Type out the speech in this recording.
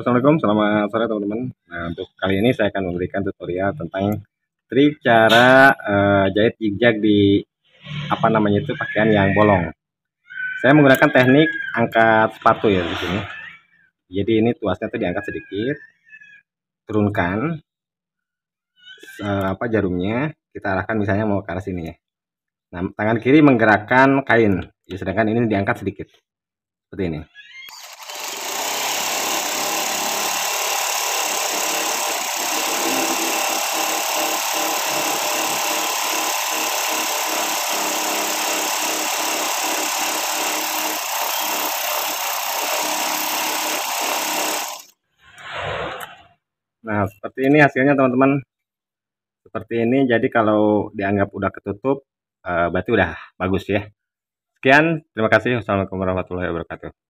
Assalamualaikum, selamat sore teman-teman. Nah, untuk kali ini saya akan memberikan tutorial tentang trik cara uh, jahit zigzag di apa namanya itu pakaian yang bolong. Saya menggunakan teknik angkat sepatu ya di sini. Jadi ini tuasnya tuh diangkat sedikit, turunkan uh, apa jarumnya, kita arahkan misalnya mau ke arah sini ya. Nah, tangan kiri menggerakkan kain, ya, sedangkan ini diangkat sedikit. Seperti ini. Nah, seperti ini hasilnya teman-teman. Seperti ini, jadi kalau dianggap udah ketutup, eh, berarti udah bagus ya. Sekian, terima kasih. Wassalamualaikum warahmatullahi wabarakatuh.